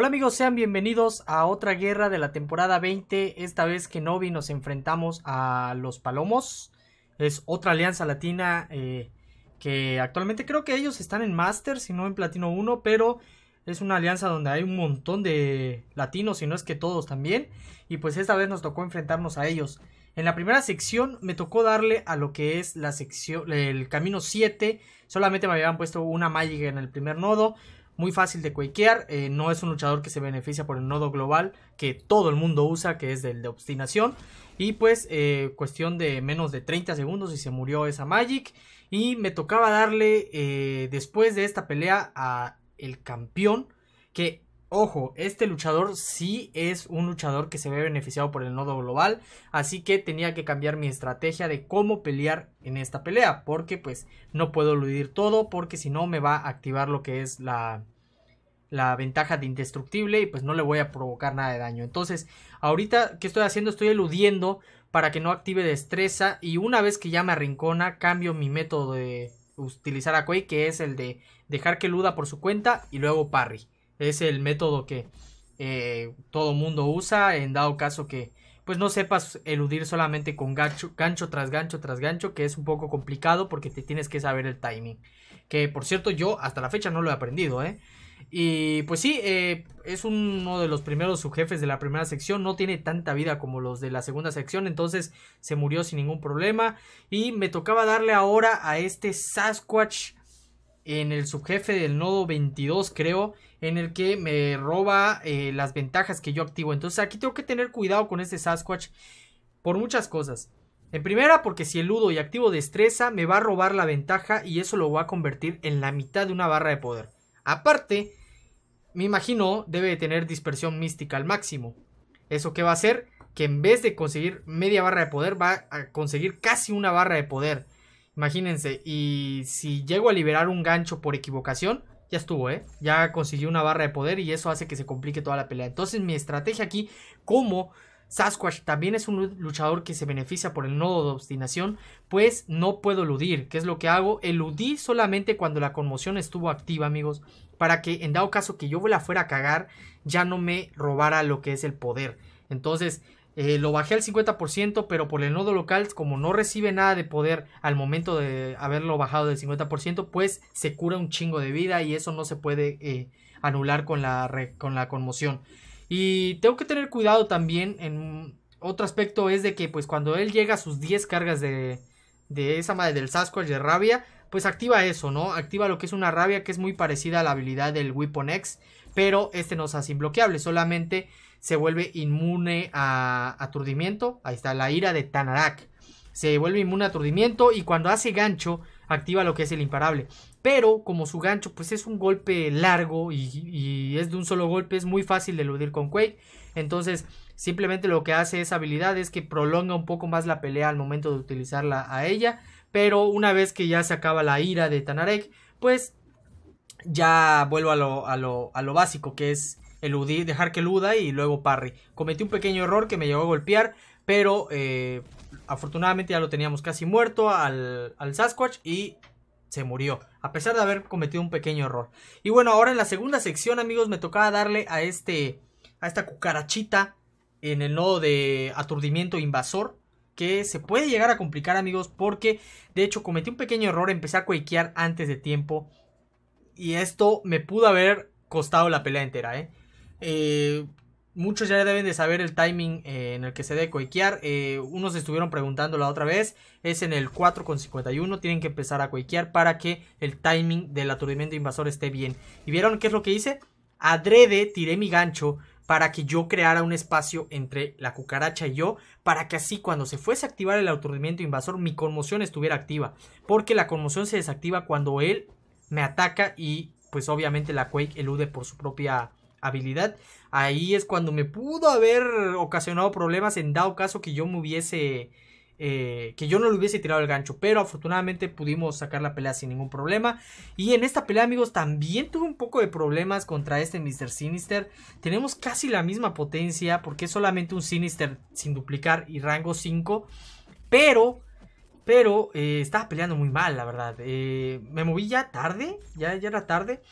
Hola amigos, sean bienvenidos a otra guerra de la temporada 20. Esta vez que Novi nos enfrentamos a los Palomos. Es otra alianza latina eh, que actualmente creo que ellos están en Master, si no en Platino 1, pero es una alianza donde hay un montón de latinos, si no es que todos también. Y pues esta vez nos tocó enfrentarnos a ellos. En la primera sección me tocó darle a lo que es la sección, el camino 7. Solamente me habían puesto una Magic en el primer nodo muy fácil de quakear, eh, no es un luchador que se beneficia por el nodo global que todo el mundo usa, que es el de obstinación. Y pues eh, cuestión de menos de 30 segundos y se murió esa Magic. Y me tocaba darle eh, después de esta pelea a el campeón que Ojo, este luchador sí es un luchador que se ve beneficiado por el nodo global, así que tenía que cambiar mi estrategia de cómo pelear en esta pelea, porque pues no puedo eludir todo, porque si no me va a activar lo que es la, ventaja de indestructible y pues no le voy a provocar nada de daño. Entonces, ahorita, ¿qué estoy haciendo? Estoy eludiendo para que no active destreza y una vez que ya me arrincona, cambio mi método de utilizar a Quake, que es el de dejar que eluda por su cuenta y luego parry. Es el método que eh, todo mundo usa en dado caso que pues no sepas eludir solamente con gancho, tras gancho tras gancho, que es un poco complicado porque te tienes que saber el timing. Que por cierto yo hasta la fecha no lo he aprendido, ¿eh? Y pues sí, eh, es uno de los primeros subjefes de la primera sección. No tiene tanta vida como los de la segunda sección. Entonces se murió sin ningún problema. Y me tocaba darle ahora a este Sasquatch en el subjefe del nodo 22 creo, en el que me roba eh, las ventajas que yo activo. Entonces aquí tengo que tener cuidado con este Sasquatch por muchas cosas. En primera, porque si eludo y activo destreza, me va a robar la ventaja y eso lo va a convertir en la mitad de una barra de poder. Aparte, me imagino debe de tener dispersión mística al máximo. ¿Eso que va a hacer? Que en vez de conseguir media barra de poder, va a conseguir casi una barra de poder. Imagínense, y si llego a liberar un gancho por equivocación, ya estuvo, ¿eh? Ya consiguió una barra de poder y eso hace que se complique toda la pelea. Entonces mi estrategia aquí, como Sasquatch también es un luchador que se beneficia por el nodo de obstinación, pues no puedo eludir. ¿Qué es lo que hago? Eludí solamente cuando la conmoción estuvo activa, amigos, para que en dado caso que yo la fuera a cagar, ya no me robara lo que es el poder. Entonces, eh, lo bajé al 50%, pero por el nodo local, como no recibe nada de poder al momento de haberlo bajado del 50%, pues se cura un chingo de vida y eso no se puede eh, anular con la, con la conmoción. Y tengo que tener cuidado también en otro aspecto es de que pues cuando él llega a sus 10 cargas de, de esa madre del Sasquatch de rabia, pues activa eso, ¿no? Activa lo que es una rabia que es muy parecida a la habilidad del Weapon X, pero este no se hace inbloqueable, solamente se vuelve inmune a aturdimiento, ahí está la ira de Tanarak. Se vuelve inmune a aturdimiento y cuando hace gancho activa lo que es el imparable. Pero como su gancho pues es un golpe largo y, y es de un solo golpe, es muy fácil de eludir con Quake. Entonces simplemente lo que hace esa habilidad es que prolonga un poco más la pelea al momento de utilizarla a ella pero una vez que ya se acaba la ira de Tanarek, pues ya vuelvo a lo, básico, que es eludir, dejar que eluda y luego parry. Cometí un pequeño error que me llevó a golpear, pero eh, afortunadamente ya lo teníamos casi muerto al, al Sasquatch y se murió, a pesar de haber cometido un pequeño error. Y bueno, ahora en la segunda sección, amigos, me tocaba darle a este a esta cucarachita en el nodo de aturdimiento invasor que se puede llegar a complicar, amigos, porque de hecho cometí un pequeño error, empecé a quakear antes de tiempo y esto me pudo haber costado la pelea entera, ¿eh? Eh, muchos ya deben de saber el timing eh, en el que se debe quakear. unos estuvieron preguntando la otra vez. Es en el 4.51. Tienen que empezar a quakear para que el timing del aturdimiento invasor esté bien. ¿Y vieron qué es lo que hice? Adrede tiré mi gancho para que yo creara un espacio entre la cucaracha y yo, para que así cuando se fuese a activar el aturdimiento invasor, mi conmoción estuviera activa, porque la conmoción se desactiva cuando él me ataca y pues obviamente la Quake elude por su propia habilidad. Ahí es cuando me pudo haber ocasionado problemas en dado caso que yo me hubiese eh, que yo no le hubiese tirado el gancho, pero afortunadamente pudimos sacar la pelea sin ningún problema. Y en esta pelea, amigos, también tuve un poco de problemas contra este Mr. Sinister. Tenemos casi la misma potencia, porque es solamente un Sinister sin duplicar y rango 5, pero... Pero eh, estaba peleando muy mal, la verdad. Eh, me moví ya tarde, ya, ya era tarde.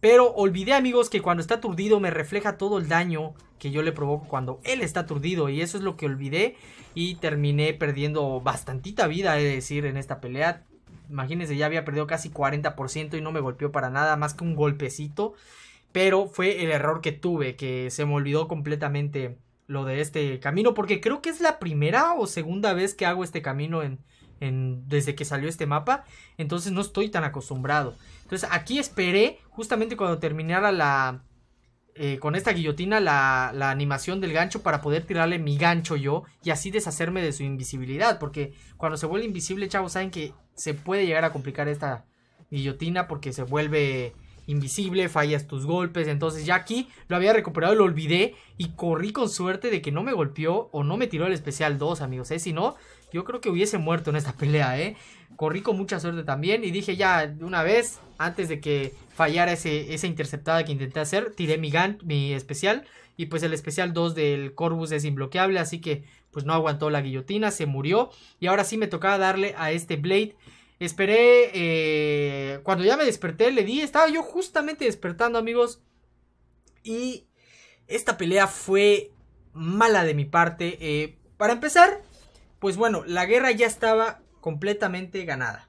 pero olvidé, amigos, que cuando está aturdido me refleja todo el daño que yo le provoco cuando él está aturdido y eso es lo que olvidé y terminé perdiendo bastantita vida, es de decir, en esta pelea. Imagínense, ya había perdido casi 40% y no me golpeó para nada, más que un golpecito. Pero fue el error que tuve, que se me olvidó completamente lo de este camino, porque creo que es la primera o segunda vez que hago este camino desde que salió este mapa, entonces no estoy tan acostumbrado. Entonces aquí esperé justamente cuando terminara la, eh, con esta guillotina la, animación del gancho para poder tirarle mi gancho yo y así deshacerme de su invisibilidad. Porque cuando se vuelve invisible, chavos, saben que se puede llegar a complicar esta guillotina porque se vuelve invisible, fallas tus golpes. Entonces ya aquí lo había recuperado, lo olvidé y corrí con suerte de que no me golpeó o no me tiró el especial 2, amigos. ¿eh? Si no, yo creo que hubiese muerto en esta pelea, ¿eh? Corrí con mucha suerte también y dije ya de una vez, antes de que fallara ese, esa interceptada que intenté hacer, tiré mi Gant, mi especial y pues el especial 2 del Corvus es imbloqueable, así que pues no aguantó la guillotina, se murió y ahora sí me tocaba darle a este Blade. Esperé, eh, cuando ya me desperté le di, estaba yo justamente despertando amigos y esta pelea fue mala de mi parte. Eh, para empezar, pues bueno, la guerra ya estaba completamente ganada.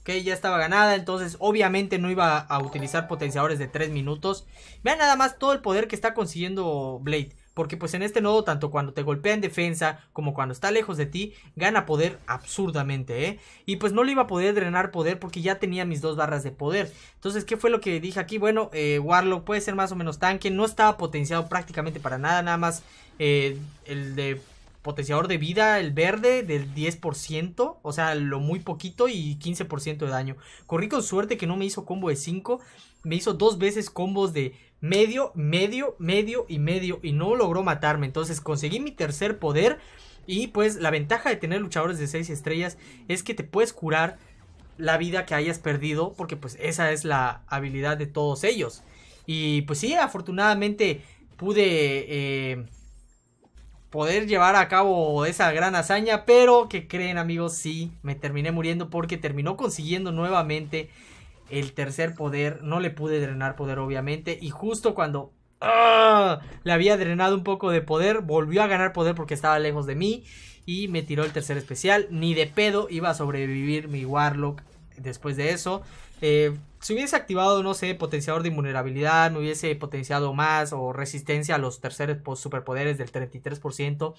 Ok, ya estaba ganada, entonces obviamente no iba a utilizar potenciadores de 3 minutos. Vean nada más todo el poder que está consiguiendo Blade. Porque pues en este nodo, tanto cuando te golpea en defensa como cuando está lejos de ti, gana poder absurdamente, ¿eh? Y pues no le iba a poder drenar poder porque ya tenía mis dos barras de poder. Entonces, ¿qué fue lo que dije aquí? Bueno, eh, Warlock puede ser más o menos tanque, no estaba potenciado prácticamente para nada, nada más eh, el de potenciador de vida, el verde, del 10%, o sea, lo muy poquito y 15% de daño. Corrí con suerte que no me hizo combo de 5, me hizo dos veces combos de medio, medio, medio y medio y no logró matarme. Entonces conseguí mi tercer poder y pues la ventaja de tener luchadores de 6 estrellas es que te puedes curar la vida que hayas perdido porque pues esa es la habilidad de todos ellos. Y pues sí, afortunadamente pude... Eh, poder llevar a cabo esa gran hazaña, pero que creen amigos, sí, me terminé muriendo porque terminó consiguiendo nuevamente el tercer poder, no le pude drenar poder obviamente y justo cuando ¡ah! le había drenado un poco de poder, volvió a ganar poder porque estaba lejos de mí y me tiró el tercer especial, ni de pedo iba a sobrevivir mi Warlock después de eso. Eh, si hubiese activado, no sé, potenciador de invulnerabilidad, me hubiese potenciado más o resistencia a los terceros superpoderes del 33%.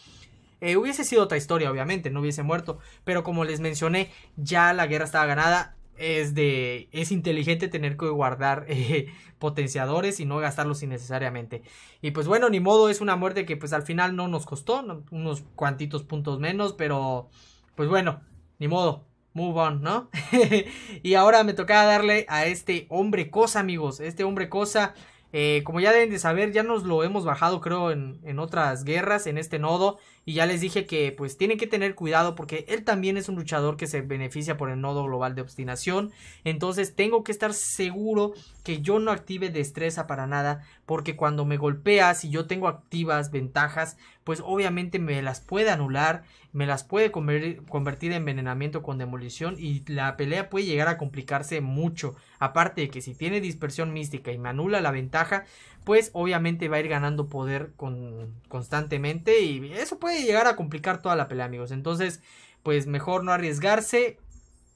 Eh, hubiese sido otra historia, obviamente, no hubiese muerto. Pero como les mencioné, ya la guerra estaba ganada. Es de. Es inteligente tener que guardar eh, potenciadores y no gastarlos innecesariamente. Y pues bueno, ni modo, es una muerte que pues al final no nos costó. Unos cuantitos puntos menos. Pero. Pues bueno, ni modo move on, ¿no? y ahora me tocaba darle a este hombre cosa, amigos. Este hombre cosa, eh, como ya deben de saber, ya nos lo hemos bajado, creo, en, en otras guerras, en este nodo. Y ya les dije que pues tienen que tener cuidado porque él también es un luchador que se beneficia por el nodo global de obstinación. Entonces tengo que estar seguro que yo no active destreza para nada porque cuando me golpea, si yo tengo activas ventajas, pues obviamente me las puede anular, me las puede convertir en envenenamiento con demolición y la pelea puede llegar a complicarse mucho. Aparte de que si tiene dispersión mística y me anula la ventaja, pues obviamente va a ir ganando poder con, constantemente y eso puede llegar a complicar toda la pelea, amigos. Entonces, pues mejor no arriesgarse,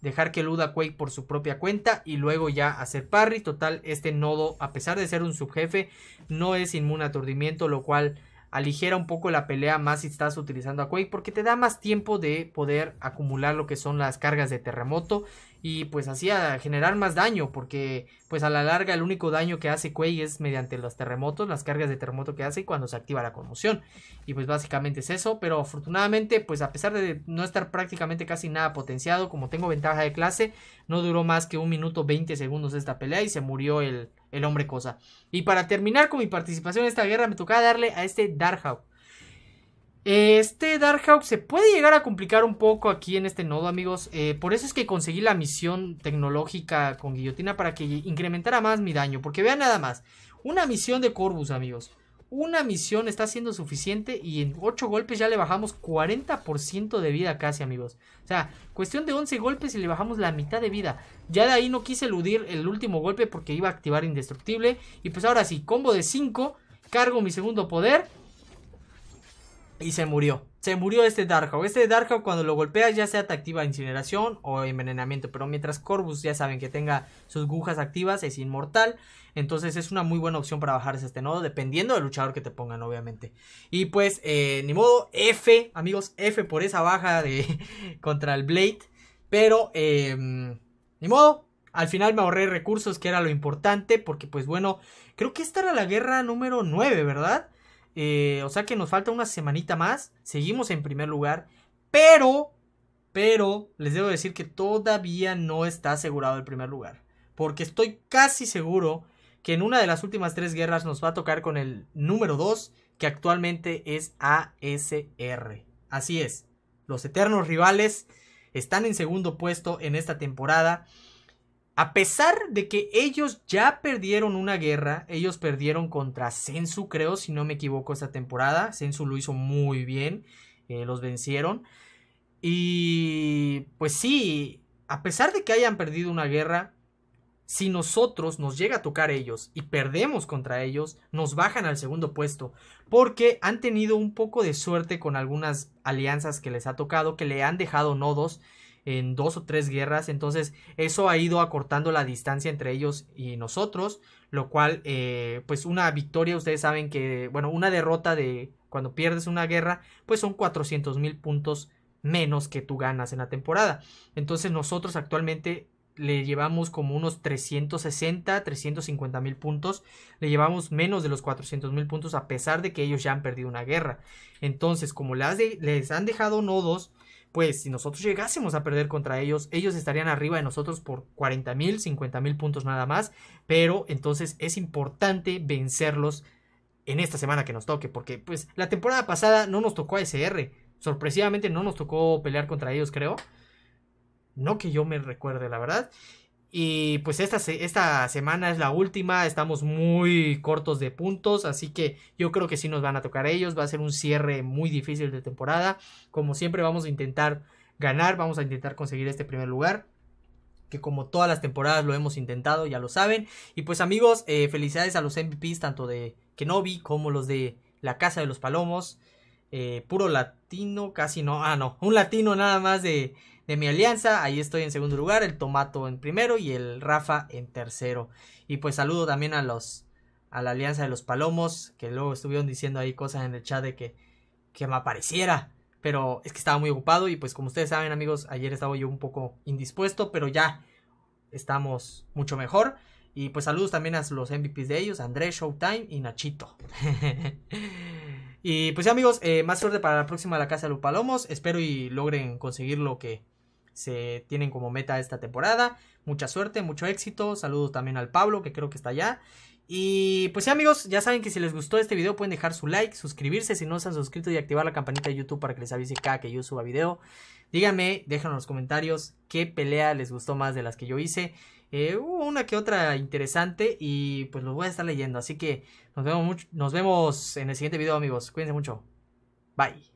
dejar que Luda Quake por su propia cuenta y luego ya hacer parry. Total, este nodo, a pesar de ser un subjefe, no es inmune a aturdimiento, lo cual aligera un poco la pelea más si estás utilizando a Quake porque te da más tiempo de poder acumular lo que son las cargas de terremoto y pues hacía generar más daño porque pues a la larga el único daño que hace Quake es mediante los terremotos, las cargas de terremoto que hace cuando se activa la conmoción y pues básicamente es eso, pero afortunadamente pues a pesar de no estar prácticamente casi nada potenciado como tengo ventaja de clase no duró más que un minuto 20 segundos esta pelea y se murió el, el hombre cosa y para terminar con mi participación en esta guerra me tocaba darle a este Darkhawk este Darkhawk se puede llegar a complicar un poco aquí en este nodo, amigos. Eh, por eso es que conseguí la misión tecnológica con guillotina para que incrementara más mi daño. Porque vean nada más. Una misión de Corvus, amigos. Una misión está siendo suficiente y en 8 golpes ya le bajamos 40% de vida casi, amigos. O sea, cuestión de 11 golpes y le bajamos la mitad de vida. Ya de ahí no quise eludir el último golpe porque iba a activar indestructible. Y pues ahora sí, combo de 5, cargo mi segundo poder y se murió. Se murió este Darkhawk. Este Darkhawk cuando lo golpeas ya sea te activa incineración o envenenamiento. Pero mientras Corvus ya saben que tenga sus agujas activas es inmortal. Entonces es una muy buena opción para bajarse este nodo. Dependiendo del luchador que te pongan obviamente. Y pues eh, ni modo F amigos. F por esa baja de contra el Blade. Pero em, ni modo. Al final me ahorré recursos que era lo importante. Porque pues bueno. Creo que esta era la guerra número 9 ¿verdad? Eh, o sea que nos falta una semanita más. Seguimos en primer lugar. Pero, pero, les debo decir que todavía no está asegurado el primer lugar. Porque estoy casi seguro que en una de las últimas tres guerras nos va a tocar con el número 2, que actualmente es ASR. Así es, los eternos rivales están en segundo puesto en esta temporada a pesar de que ellos ya perdieron una guerra, ellos perdieron contra Sensu, creo, si no me equivoco, esta temporada. Sensu lo hizo muy bien, eh, los vencieron. Y pues sí, a pesar de que hayan perdido una guerra, si nosotros nos llega a tocar ellos y perdemos contra ellos, nos bajan al segundo puesto, porque han tenido un poco de suerte con algunas alianzas que les ha tocado, que le han dejado nodos en dos o tres guerras. Entonces eso ha ido acortando la distancia entre ellos y nosotros. Lo cual, eh, pues una victoria, ustedes saben que, bueno, una derrota de cuando pierdes una guerra, pues son 400 mil puntos menos que tú ganas en la temporada. Entonces nosotros actualmente le llevamos como unos 360, 350 mil puntos. Le llevamos menos de los 400 mil puntos a pesar de que ellos ya han perdido una guerra. Entonces, como les han dejado nodos pues si nosotros llegásemos a perder contra ellos, ellos estarían arriba de nosotros por 40 mil, 50 mil puntos nada más, pero entonces es importante vencerlos en esta semana que nos toque, porque pues la temporada pasada no nos tocó SR. sorpresivamente no nos tocó pelear contra ellos, creo. No que yo me recuerde, la verdad. Y pues esta, esta semana es la última, estamos muy cortos de puntos, así que yo creo que sí nos van a tocar ellos, va a ser un cierre muy difícil de temporada. Como siempre vamos a intentar ganar, vamos a intentar conseguir este primer lugar, que como todas las temporadas lo hemos intentado, ya lo saben. Y pues amigos, eh, felicidades a los MVPs, tanto de Kenobi como los de la Casa de los Palomos. Eh, puro latino, casi no, ah no, un latino nada más de, de mi alianza. Ahí estoy en segundo lugar, el Tomato en primero y el Rafa en tercero. Y pues saludo también a los a la alianza de los Palomos, que luego estuvieron diciendo ahí cosas en el chat de que, que me apareciera. Pero es que estaba muy ocupado y pues como ustedes saben amigos, ayer estaba yo un poco indispuesto, pero ya estamos mucho mejor. Y pues saludos también a los MVPs de ellos, Andrés, Showtime y Nachito. y pues amigos, eh, más suerte para la próxima de la Casa de los Palomos. Espero y logren conseguir lo que, se tienen como meta esta temporada. Mucha suerte, mucho éxito. Saludos también al Pablo, que creo que está allá. Y pues sí amigos, ya saben que si les gustó este video pueden dejar su like, suscribirse si no se han suscrito y activar la campanita de YouTube para que les avise cada que yo suba video. Díganme, déjenme en los comentarios qué pelea les gustó más de las que yo hice. Eh, hubo una que otra interesante y pues los voy a estar leyendo. Así que nos vemos, nos vemos en el siguiente video amigos. Cuídense mucho. Bye.